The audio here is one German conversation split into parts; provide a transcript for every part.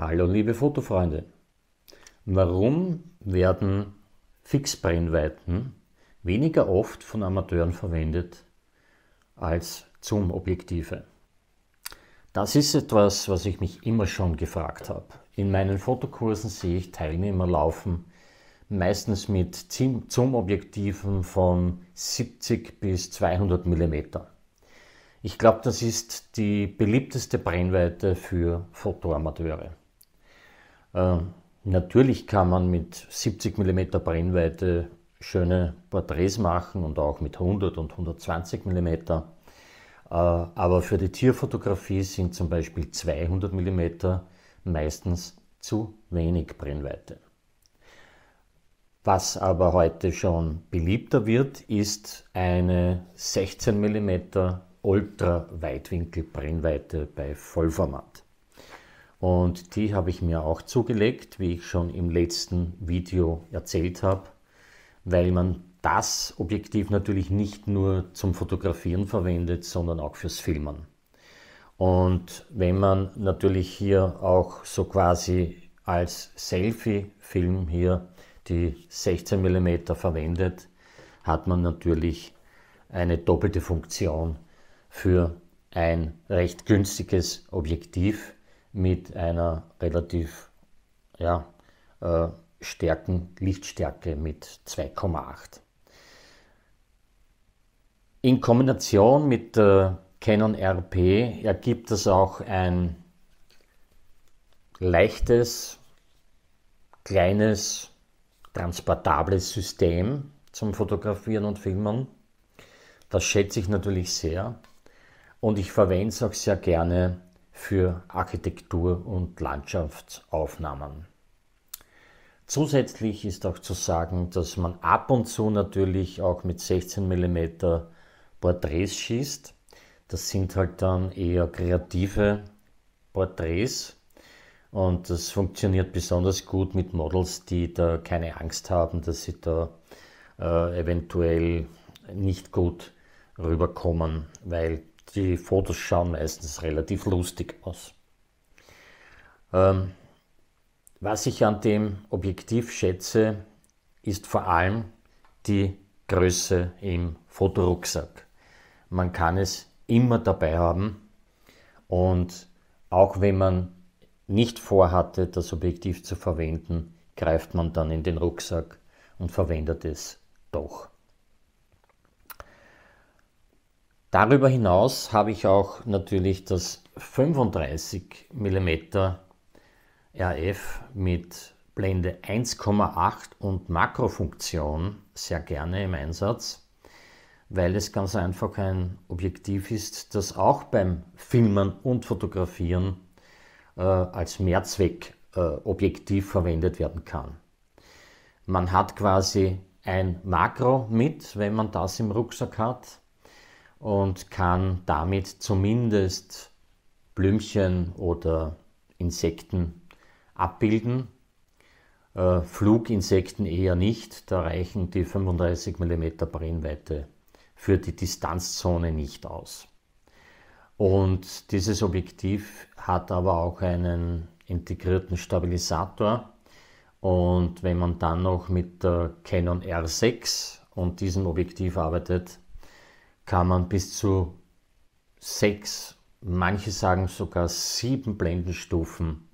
Hallo liebe Fotofreunde. Warum werden Fixbrennweiten weniger oft von Amateuren verwendet als Zoom-Objektive? Das ist etwas, was ich mich immer schon gefragt habe. In meinen Fotokursen sehe ich Teilnehmer laufen, meistens mit Zoom-Objektiven von 70 bis 200 mm. Ich glaube, das ist die beliebteste Brennweite für Fotoamateure. Ähm, natürlich kann man mit 70 mm Brennweite schöne Porträts machen und auch mit 100 und 120 mm. Äh, aber für die Tierfotografie sind zum Beispiel 200 mm meistens zu wenig Brennweite. Was aber heute schon beliebter wird, ist eine 16 mm Ultra-Weitwinkel-Brennweite bei Vollformat. Und die habe ich mir auch zugelegt, wie ich schon im letzten Video erzählt habe, weil man das Objektiv natürlich nicht nur zum Fotografieren verwendet, sondern auch fürs Filmen. Und wenn man natürlich hier auch so quasi als Selfie-Film hier die 16 mm verwendet, hat man natürlich eine doppelte Funktion für ein recht günstiges Objektiv mit einer relativ ja, äh, starken Lichtstärke mit 2,8. In Kombination mit der Canon RP ergibt es auch ein leichtes, kleines, transportables System zum Fotografieren und Filmen. Das schätze ich natürlich sehr und ich verwende es auch sehr gerne für Architektur- und Landschaftsaufnahmen. Zusätzlich ist auch zu sagen, dass man ab und zu natürlich auch mit 16 mm Porträts schießt. Das sind halt dann eher kreative Porträts und das funktioniert besonders gut mit Models, die da keine Angst haben, dass sie da äh, eventuell nicht gut rüberkommen, weil die Fotos schauen meistens relativ lustig aus. Ähm, was ich an dem Objektiv schätze, ist vor allem die Größe im Fotorucksack. Man kann es immer dabei haben und auch wenn man nicht vorhatte, das Objektiv zu verwenden, greift man dann in den Rucksack und verwendet es doch. Darüber hinaus habe ich auch natürlich das 35 mm RF mit Blende 1,8 und Makrofunktion sehr gerne im Einsatz, weil es ganz einfach ein Objektiv ist, das auch beim Filmen und Fotografieren äh, als Mehrzweckobjektiv äh, verwendet werden kann. Man hat quasi ein Makro mit, wenn man das im Rucksack hat und kann damit zumindest Blümchen oder Insekten abbilden. Äh, Fluginsekten eher nicht, da reichen die 35 mm Brennweite für die Distanzzone nicht aus. Und dieses Objektiv hat aber auch einen integrierten Stabilisator. Und wenn man dann noch mit der Canon R6 und diesem Objektiv arbeitet, kann man bis zu sechs, manche sagen sogar sieben Blendenstufen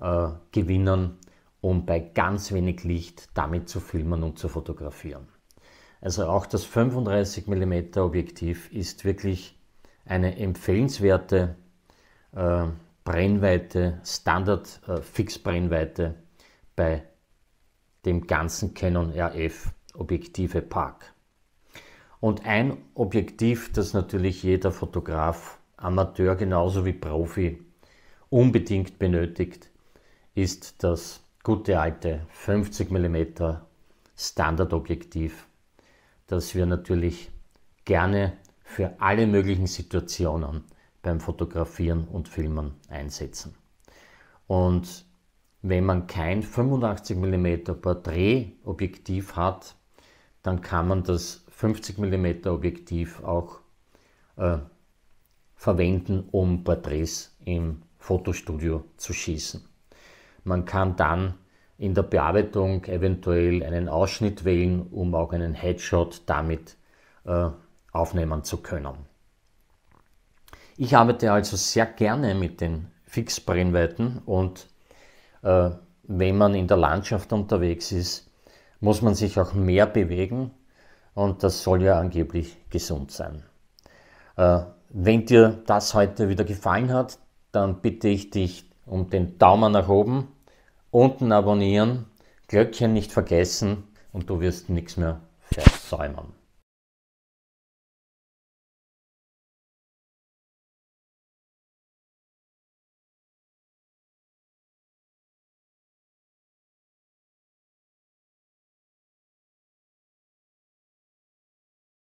äh, gewinnen, um bei ganz wenig Licht damit zu filmen und zu fotografieren. Also auch das 35 mm Objektiv ist wirklich eine empfehlenswerte äh, Brennweite, Standard äh, Fixbrennweite bei dem ganzen Canon RF Objektive Park. Und ein Objektiv, das natürlich jeder Fotograf, Amateur genauso wie Profi, unbedingt benötigt, ist das gute alte 50 mm Standardobjektiv, das wir natürlich gerne für alle möglichen Situationen beim Fotografieren und Filmen einsetzen. Und wenn man kein 85 mm Porträtobjektiv hat, dann kann man das 50 mm Objektiv auch äh, verwenden, um Porträts im Fotostudio zu schießen. Man kann dann in der Bearbeitung eventuell einen Ausschnitt wählen, um auch einen Headshot damit äh, aufnehmen zu können. Ich arbeite also sehr gerne mit den Fixbrennweiten und äh, wenn man in der Landschaft unterwegs ist, muss man sich auch mehr bewegen, und das soll ja angeblich gesund sein. Äh, wenn dir das heute wieder gefallen hat, dann bitte ich dich um den Daumen nach oben, unten abonnieren, Glöckchen nicht vergessen und du wirst nichts mehr versäumen.